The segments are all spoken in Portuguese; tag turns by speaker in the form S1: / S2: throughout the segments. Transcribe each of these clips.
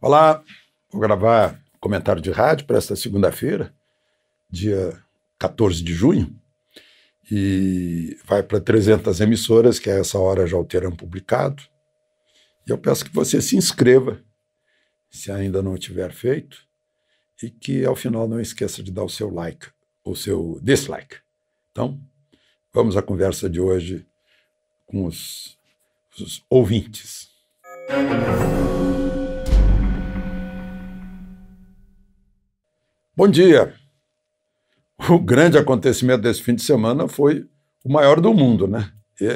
S1: Olá, vou gravar comentário de rádio para esta segunda-feira, dia 14 de junho, e vai para 300 emissoras, que a essa hora já o terão publicado. E eu peço que você se inscreva, se ainda não tiver feito, e que ao final não esqueça de dar o seu like, ou seu dislike. Então, vamos à conversa de hoje com os, os ouvintes. Música Bom dia. O grande acontecimento desse fim de semana foi o maior do mundo, né?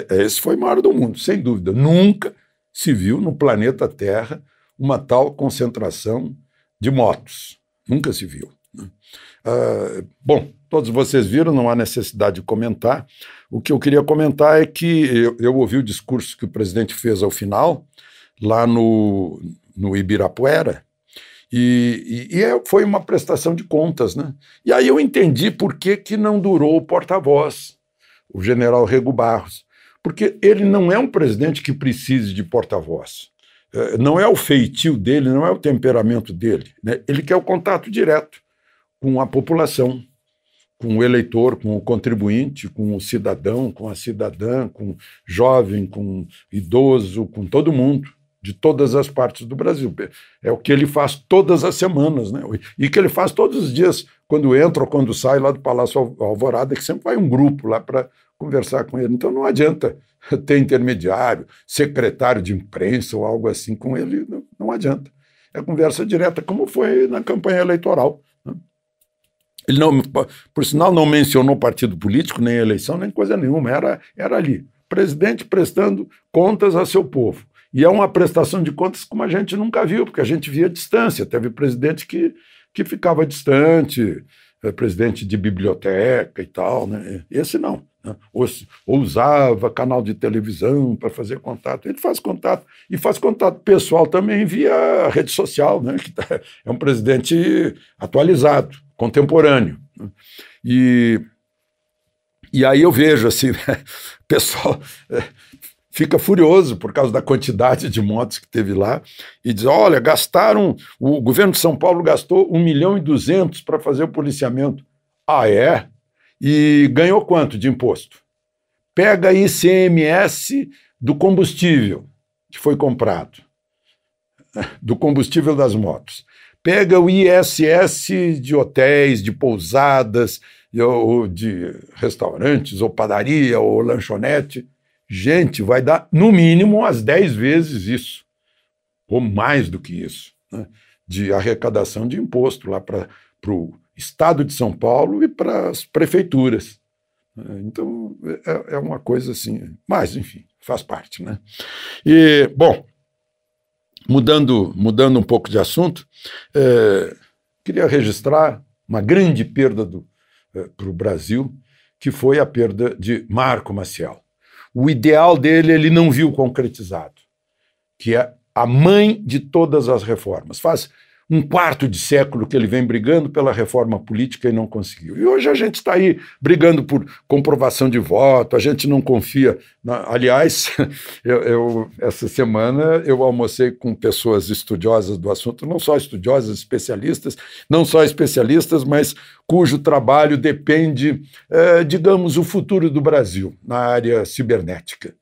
S1: Esse foi o maior do mundo, sem dúvida. Nunca se viu no planeta Terra uma tal concentração de motos. Nunca se viu. Uh, bom, todos vocês viram, não há necessidade de comentar. O que eu queria comentar é que eu, eu ouvi o discurso que o presidente fez ao final, lá no, no Ibirapuera, e, e, e, é, foi uma prestação de contas, né? E aí eu entendi por que, que não durou o porta-voz, o general Rego Barros, porque ele não é um presidente que precise de porta-voz. É, não é o feitio dele, não é o temperamento dele. Né? Ele quer o contato direto com a população, com o eleitor, com o contribuinte, com o cidadão, com a cidadã, com jovem, com idoso, com todo mundo de todas as partes do Brasil. É o que ele faz todas as semanas, né? E que ele faz todos os dias, quando entra ou quando sai lá do Palácio Alvorada, que sempre vai um grupo lá para conversar com ele. Então não adianta ter intermediário, secretário de imprensa ou algo assim com ele, não, não adianta. É conversa direta, como foi na campanha eleitoral. Né? Ele não, por sinal, não mencionou partido político, nem eleição, nem coisa nenhuma, era, era ali. Presidente prestando contas a seu povo e é uma prestação de contas como a gente nunca viu, porque a gente via distância. Teve presidente que, que ficava distante, eh, presidente de biblioteca e tal. Né? Esse não. Né? Ou, ou usava canal de televisão para fazer contato. Ele faz contato. E faz contato pessoal também via rede social, né? que tá, é um presidente atualizado, contemporâneo. Né? E, e aí eu vejo assim, pessoal eh, fica furioso por causa da quantidade de motos que teve lá e diz: olha, gastaram, o governo de São Paulo gastou 1 milhão e 200 para fazer o policiamento. Ah, é? E ganhou quanto de imposto? Pega ICMS do combustível que foi comprado, do combustível das motos. Pega o ISS de hotéis, de pousadas, ou de restaurantes, ou padaria, ou lanchonete Gente, vai dar no mínimo as 10 vezes isso, ou mais do que isso, né, de arrecadação de imposto lá para o Estado de São Paulo e para as prefeituras. Então, é, é, uma coisa assim, mas, enfim, faz parte, né? E, bom, mudando, mudando um pouco de assunto, é, queria registrar uma grande perda é, para o Brasil, que foi a perda de Marco Maciel o ideal dele ele não viu concretizado, que é a mãe de todas as reformas. Faz um quarto de século que ele vem brigando pela reforma política e não conseguiu. E hoje a gente está aí brigando por comprovação de voto, a gente não confia. Na... Aliás, eu, eu, essa semana eu almocei com pessoas estudiosas do assunto, não só estudiosas, especialistas, não só especialistas, mas cujo trabalho depende, é, digamos, o futuro do Brasil na área cibernética.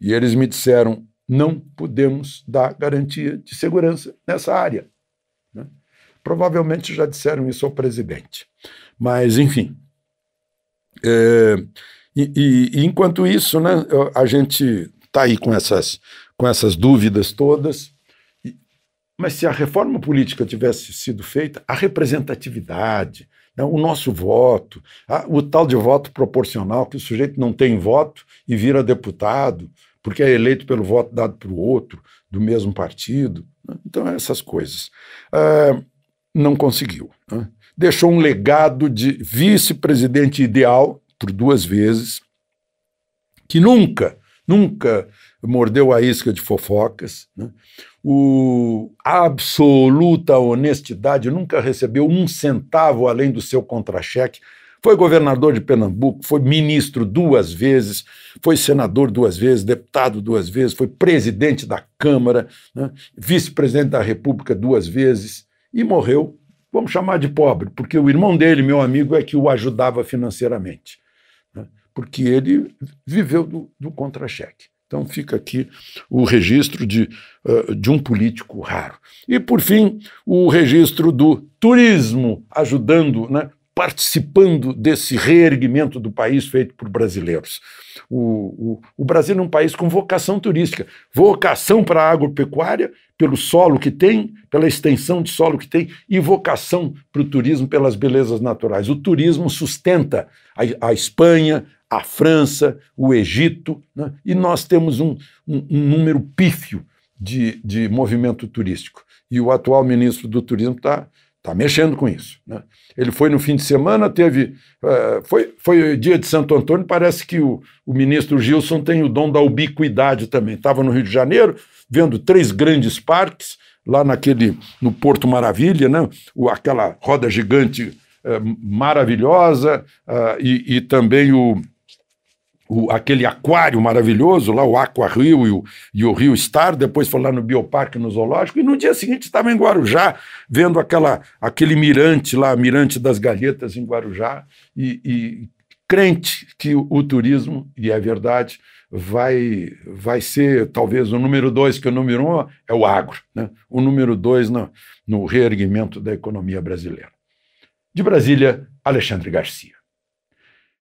S1: E eles me disseram: não podemos dar garantia de segurança nessa área. Né? Provavelmente já disseram isso ao presidente. Mas, enfim. É, e, e, enquanto isso, né, a gente está aí com essas, com essas dúvidas todas. Mas se a reforma política tivesse sido feita, a representatividade, né, o nosso voto, a, o tal de voto proporcional, que o sujeito não tem voto e vira deputado, porque é eleito pelo voto dado para o outro, do mesmo partido. Né? Então, essas coisas. É, não conseguiu. Né? Deixou um legado de vice-presidente ideal por duas vezes, que nunca, nunca mordeu a isca de fofocas. Né? O absoluta honestidade, nunca recebeu um centavo além do seu contra-cheque. Foi governador de Pernambuco, foi ministro duas vezes, foi senador duas vezes, deputado duas vezes, foi presidente da Câmara, né? vice-presidente da República duas vezes e morreu, vamos chamar de pobre, porque o irmão dele, meu amigo, é que o ajudava financeiramente, né? porque ele viveu do, do contra-cheque. Então fica aqui o registro de, uh, de um político raro. E, por fim, o registro do turismo ajudando, né, participando desse reerguimento do país feito por brasileiros. O, o, o Brasil é um país com vocação turística, vocação para a agropecuária, pelo solo que tem, pela extensão de solo que tem, e vocação para o turismo pelas belezas naturais. O turismo sustenta a, a Espanha, a França, o Egito, né? e nós temos um, um, um número pífio de, de movimento turístico. E o atual ministro do Turismo está Está mexendo com isso. Né? Ele foi no fim de semana, teve. É, foi, foi dia de Santo Antônio, parece que o, o ministro Gilson tem o dom da ubiquidade também. Estava no Rio de Janeiro, vendo três grandes parques, lá naquele. no Porto Maravilha, né? o, aquela roda gigante é, maravilhosa, uh, e, e também o, o, aquele aquário maravilhoso, lá o Aqua Rio e o, e o Rio Star, depois foi lá no Bioparque, no Zoológico, e no dia seguinte estava em Guarujá, vendo aquela, aquele mirante lá, Mirante das Galhetas em Guarujá, e, e crente que o, o, turismo, e é verdade, vai, vai ser talvez o número dois, que o número um é o agro, né? o número dois no, no reerguimento da economia brasileira. De Brasília, Alexandre Garcia.